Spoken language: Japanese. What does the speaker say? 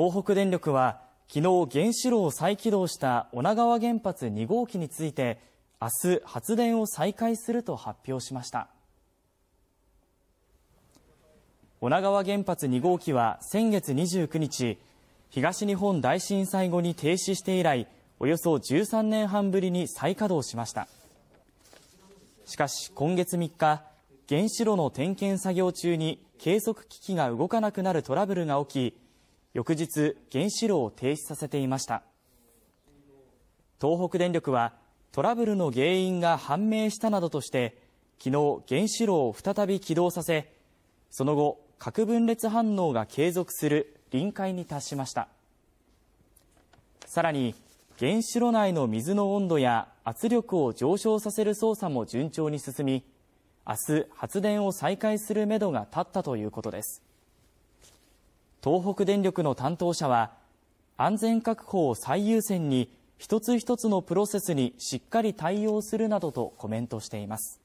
東北電力は昨日原子炉を再起動した女川原発2号機について明日発電を再開すると発表しました女川原発2号機は先月29日東日本大震災後に停止して以来およそ13年半ぶりに再稼働しましたしかし今月3日原子炉の点検作業中に計測機器が動かなくなるトラブルが起き翌日、原子炉を停止させていました。東北電力は、トラブルの原因が判明したなどとして、昨日、原子炉を再び起動させ、その後、核分裂反応が継続する臨界に達しました。さらに、原子炉内の水の温度や圧力を上昇させる操作も順調に進み、明日発電を再開するめどが立ったということです。東北電力の担当者は、安全確保を最優先に、一つ一つのプロセスにしっかり対応するなどとコメントしています。